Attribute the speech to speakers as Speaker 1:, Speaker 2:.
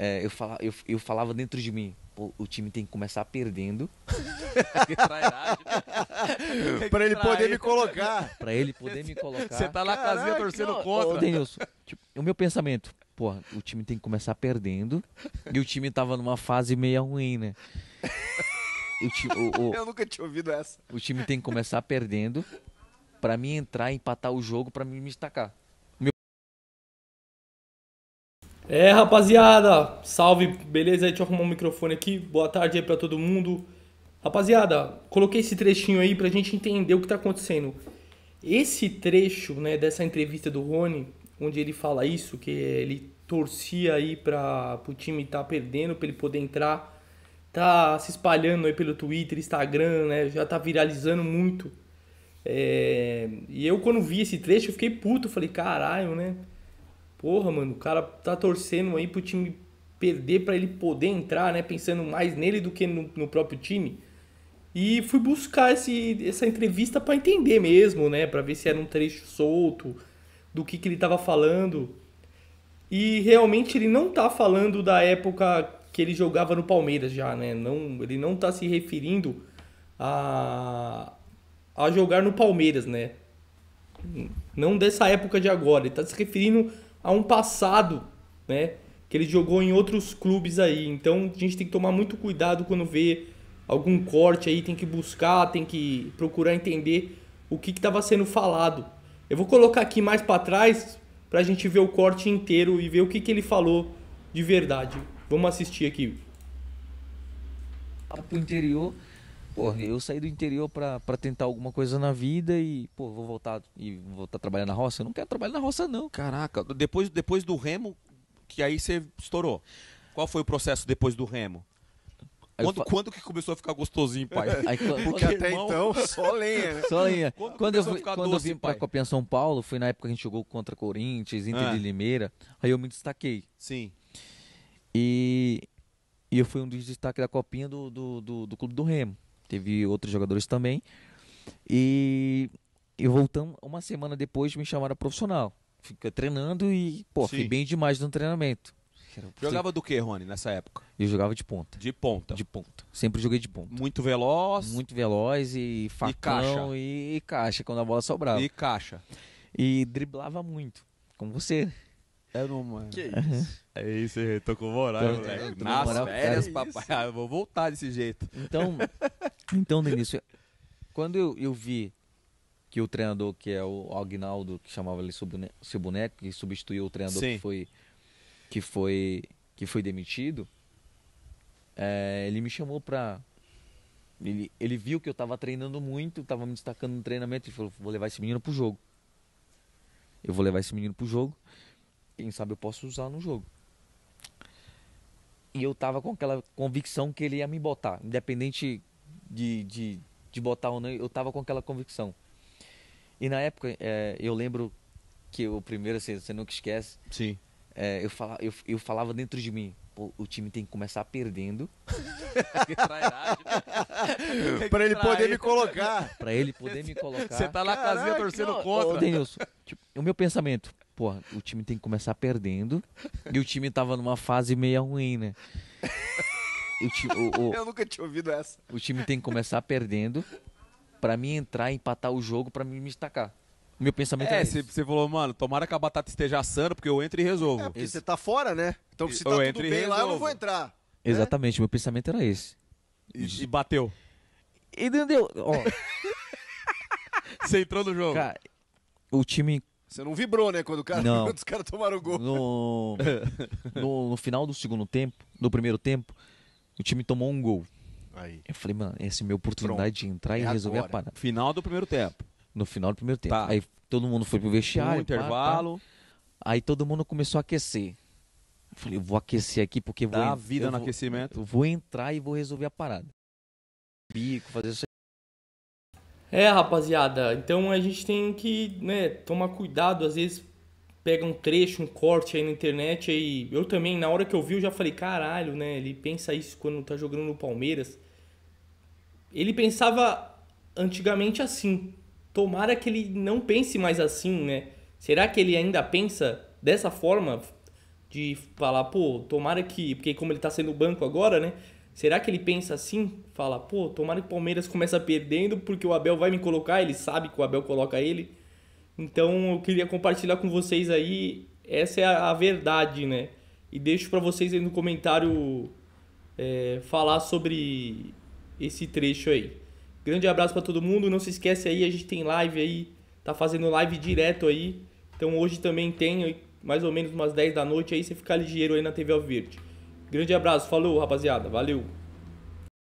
Speaker 1: É, eu, fala, eu, eu falava dentro de mim, o time tem que começar perdendo. para ele poder me colocar. Para ele poder me colocar. Você tá lá casinha torcendo não. contra. Ô, Denilson, tipo, o meu pensamento, porra, o time tem que começar perdendo. E o time tava numa fase meio ruim, né? o, o, Eu
Speaker 2: nunca tinha ouvido essa.
Speaker 1: O time tem que começar perdendo para mim entrar, empatar o jogo, para mim me destacar.
Speaker 2: É, rapaziada, salve, beleza? Deixa eu arrumar um microfone aqui. Boa tarde aí pra todo mundo. Rapaziada, coloquei esse trechinho aí pra gente entender o que tá acontecendo. Esse trecho, né, dessa entrevista do Rony, onde ele fala isso, que ele torcia aí para o time estar tá perdendo, para ele poder entrar, tá se espalhando aí pelo Twitter, Instagram, né, já tá viralizando muito. É... E eu, quando vi esse trecho, eu fiquei puto, falei, caralho, né? Porra, mano, o cara tá torcendo aí pro time perder para ele poder entrar, né? Pensando mais nele do que no, no próprio time. E fui buscar esse, essa entrevista para entender mesmo, né? Para ver se era um trecho solto, do que, que ele tava falando. E realmente ele não tá falando da época que ele jogava no Palmeiras já, né? Não, ele não tá se referindo a, a jogar no Palmeiras, né? Não dessa época de agora. Ele tá se referindo a um passado, né? Que ele jogou em outros clubes aí. Então a gente tem que tomar muito cuidado quando vê algum corte aí, tem que buscar, tem que procurar entender o que estava sendo falado. Eu vou colocar aqui mais para trás para a gente ver o corte inteiro e ver o que, que ele falou de verdade. Vamos assistir aqui. Para o interior Pô, eu saí do interior para tentar alguma coisa na
Speaker 1: vida e, pô, vou voltar e voltar tá a trabalhar na roça. Eu não quero trabalhar na roça, não. Caraca, depois, depois do remo, que aí você estourou. Qual foi o processo depois do remo? Quando, fa... quando que começou a ficar gostosinho, pai? Aí, quando, Porque até irmão, então, só lenha, né? Só lenha. Quando, quando eu, fui, quando doce, eu vim pra Copinha São Paulo, foi na época que a gente jogou contra Corinthians, Inter ah. de Limeira. Aí eu me destaquei. Sim. E, e eu fui um dos destaques da Copinha do, do, do, do Clube do Remo teve outros jogadores também. E, e voltamos, uma semana depois me chamaram profissional. Fica treinando e, pô, Sim. fui bem demais no treinamento. Jogava do que, Rony, nessa época? Eu jogava de ponta. De ponta? De ponta. Sempre joguei de ponta. Muito veloz? Muito veloz e facão e caixa, e caixa quando a bola sobrava. E caixa. E driblava muito, como você. É uma... Que isso? É isso, eu tô com moral, então, moleque. Nas férias, papai. Ah,
Speaker 2: eu vou voltar desse jeito. Então,
Speaker 1: Então, Denise, quando eu, eu vi que o treinador, que é o Agnaldo, que chamava ele seu boneco, que substituiu o treinador que foi, que foi que foi demitido, é, ele me chamou pra. Ele, ele viu que eu tava treinando muito, tava me destacando no treinamento e falou: vou levar esse menino pro jogo. Eu vou levar esse menino pro jogo. Quem sabe eu posso usar no jogo. E eu tava com aquela convicção que ele ia me botar, independente de, de, de botar ou não, eu tava com aquela convicção. E na época, é, eu lembro que o primeiro, assim, você nunca esquece. Sim. É, eu, fala, eu, eu falava dentro de mim, o time tem que começar perdendo. Né? para ele poder me colocar. Para ele poder me colocar. Você tá na Caraca, casinha torcendo não. contra. Ô, Denilson, tipo, é o meu pensamento, porra, o time tem que começar perdendo. E o time tava numa fase meio ruim, né? O time, o, o, eu
Speaker 2: nunca tinha ouvido essa.
Speaker 1: O time tem que começar perdendo para mim entrar, empatar o jogo, para mim me destacar. O meu pensamento é, é esse. Você falou, mano, tomara que a batata esteja assando, porque eu entro e resolvo. É, porque você tá fora, né? Então se eu tá eu tudo bem resolvo. lá, eu não vou entrar. Né? Exatamente, meu pensamento era esse.
Speaker 2: E, e bateu. Entendeu? Ó. você entrou no jogo. Cara, o time você não vibrou, né, quando, o cara, não. os caras tomaram o gol.
Speaker 1: No, no, no, final do segundo tempo, do primeiro tempo, o time tomou um gol. Aí. Eu falei, mano, essa é a minha oportunidade Pronto. de entrar é e resolver agora. a parada. Final do primeiro tempo. No final do primeiro tempo. Tá. Aí todo mundo foi pro vestiário. Um intervalo. Pá, pá. Aí todo mundo começou a aquecer. Eu falei, eu vou aquecer aqui porque Dá vou. Dá vida no vou, aquecimento. Eu vou entrar e vou
Speaker 2: resolver a parada. Bico, fazer isso. É, rapaziada, então a gente tem que né, tomar cuidado, às vezes pega um trecho, um corte aí na internet, aí eu também, na hora que eu vi, eu já falei, caralho, né? Ele pensa isso quando tá jogando no Palmeiras. Ele pensava antigamente assim. Tomara que ele não pense mais assim, né? Será que ele ainda pensa dessa forma? De falar, pô, tomara que. Porque como ele tá sendo banco agora, né? Será que ele pensa assim? Fala, pô, tomara que o Palmeiras começa perdendo porque o Abel vai me colocar, ele sabe que o Abel coloca ele. Então eu queria compartilhar com vocês aí, essa é a, a verdade, né? E deixo para vocês aí no comentário é, falar sobre esse trecho aí. Grande abraço para todo mundo, não se esquece aí, a gente tem live aí, tá fazendo live direto aí. Então hoje também tem, mais ou menos umas 10 da noite aí, você fica ligeiro aí na TV Alverde. Grande abraço, falou rapaziada, valeu!